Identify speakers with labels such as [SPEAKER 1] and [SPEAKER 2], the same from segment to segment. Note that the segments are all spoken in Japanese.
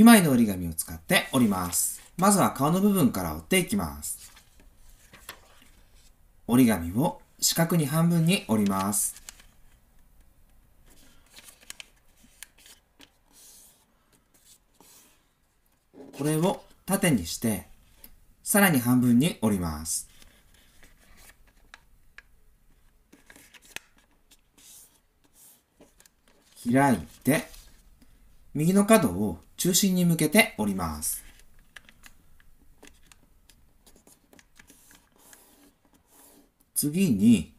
[SPEAKER 1] 2枚の折り紙を使って折ります。まずは顔の部分から折っていきます。折り紙を四角に半分に折ります。これを縦にして、さらに半分に折ります。開いて、右の角を中心に向けて折ります。次に、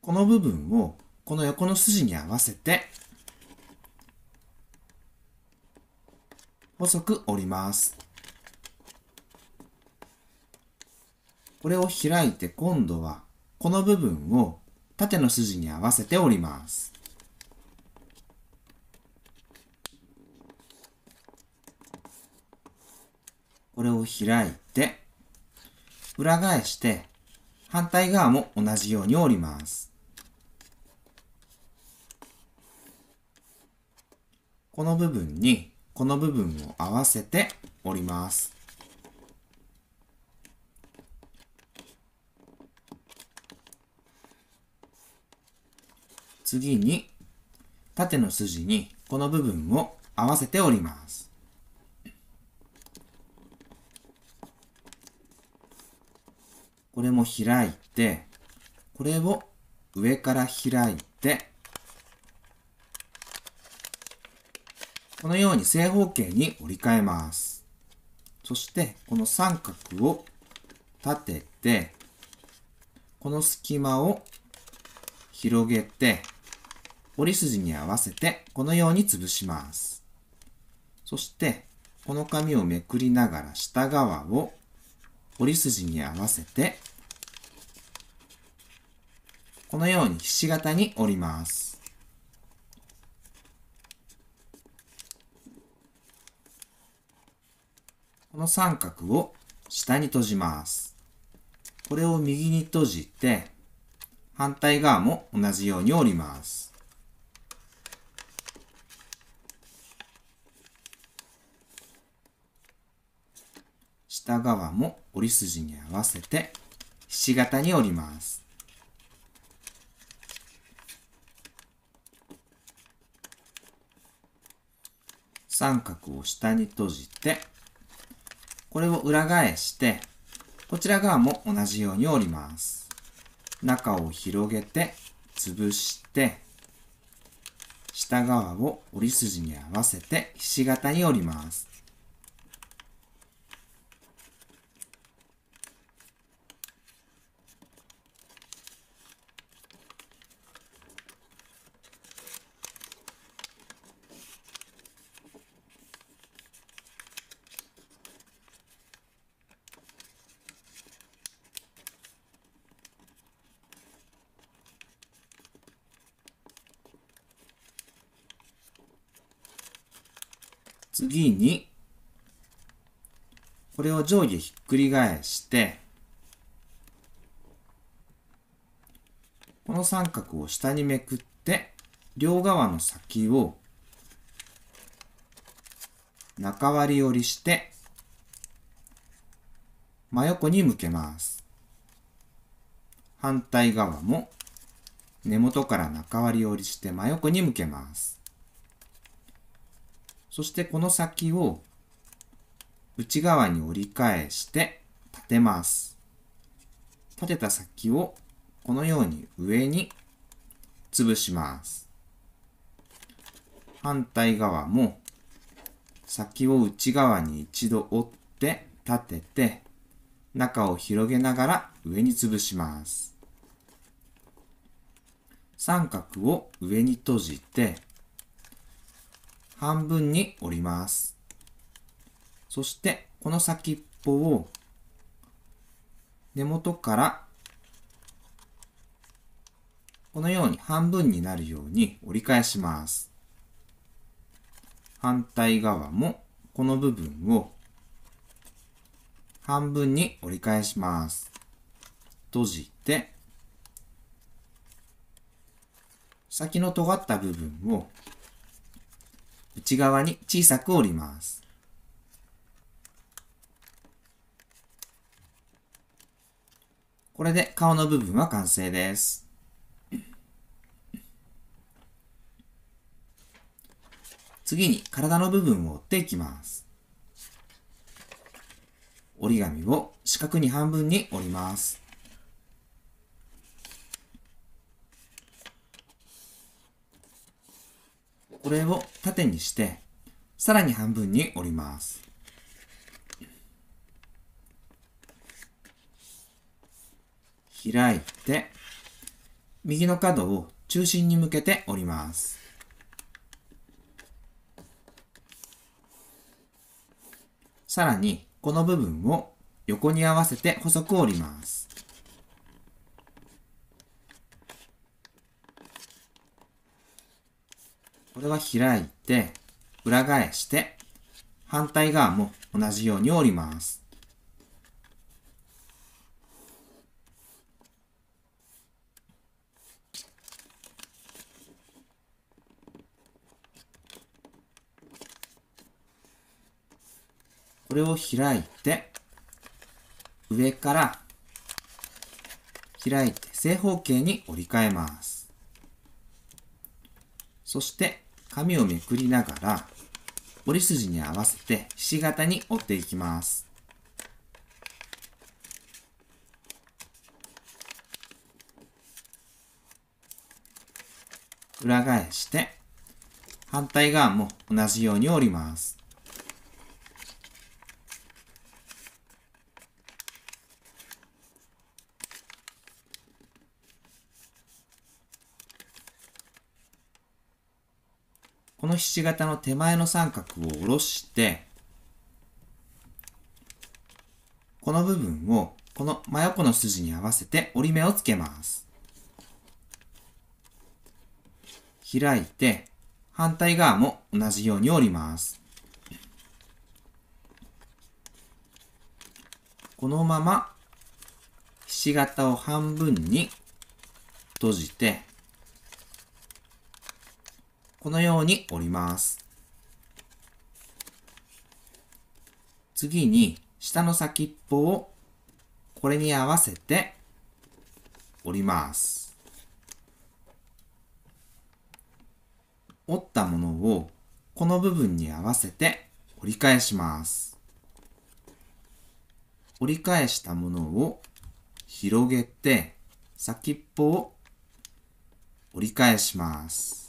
[SPEAKER 1] この部分をこの横の筋に合わせて細く折ります。これを開いて今度はこの部分を縦の筋に合わせて折ります。これを開いて、裏返して、反対側も同じように折ります。この部分にこの部分を合わせて折ります。次に縦の筋にこの部分を合わせて折ります。れも開いて、これを上から開いて、このように正方形に折り替えます。そして、この三角を立てて、この隙間を広げて、折り筋に合わせて、このように潰します。そして、この紙をめくりながら下側を折り筋に合わせてこのようにひし形に折ります。この三角を下に閉じます。これを右に閉じて、反対側も同じように折ります。下側も折り筋に合わせて、ひし形に折ります。三角を下に閉じて、これを裏返して、こちら側も同じように折ります。中を広げて、潰して、下側を折り筋に合わせてひし形に折ります。次に、これを上下ひっくり返して、この三角を下にめくって、両側の先を中割り折りして、真横に向けます。反対側も根元から中割り折りして真横に向けます。そしてこの先を内側に折り返して立てます。立てた先をこのように上に潰します。反対側も先を内側に一度折って立てて中を広げながら上に潰します。三角を上に閉じて半分に折ります。そしてこの先っぽを根元からこのように半分になるように折り返します。反対側もこの部分を半分に折り返します。閉じて先の尖った部分を内側に小さく折ります。これで顔の部分は完成です。次に体の部分を折っていきます。折り紙を四角に半分に折ります。これを縦にして、さらに半分に折ります。開いて、右の角を中心に向けて折ります。さらに、この部分を横に合わせて細く折ります。れは開いて、裏返して、反対側も同じように折ります。これを開いて、上から開いて正方形に折り替えます。そして紙をめくりながら、折り筋に合わせてひし形に折っていきます。裏返して、反対側も同じように折ります。のひし形の手前の三角を下ろして、この部分をこの真横の筋に合わせて折り目をつけます。開いて、反対側も同じように折ります。このまま、ひし形を半分に閉じて、このように折ります。次に、下の先っぽをこれに合わせて折ります。折ったものをこの部分に合わせて折り返します。折り返したものを広げて先っぽを折り返します。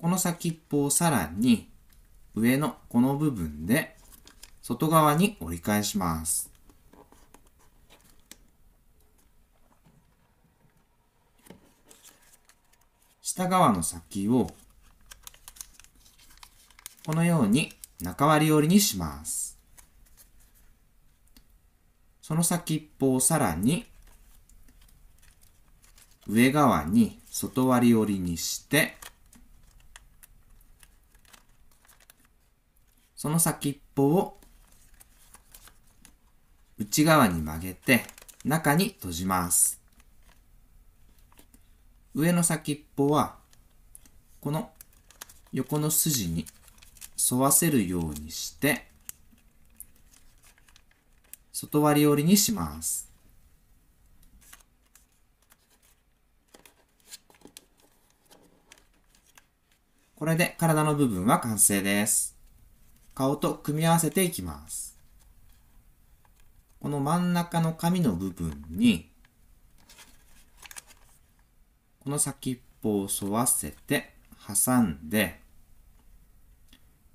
[SPEAKER 1] この先っぽをさらに上のこの部分で外側に折り返します。下側の先をこのように中割り折りにします。その先っぽをさらに上側に外割り折りにしてその先っぽを内側に曲げて中に閉じます。上の先っぽはこの横の筋に沿わせるようにして外割り折りにします。これで体の部分は完成です。顔と組み合わせていきます。この真ん中の紙の部分に、この先っぽを沿わせて挟んで、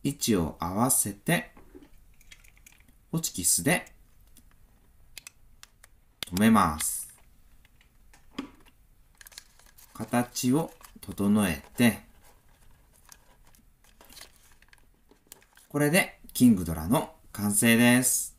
[SPEAKER 1] 位置を合わせて、ホチキスで留めます。形を整えて、これで、キングドラの完成です。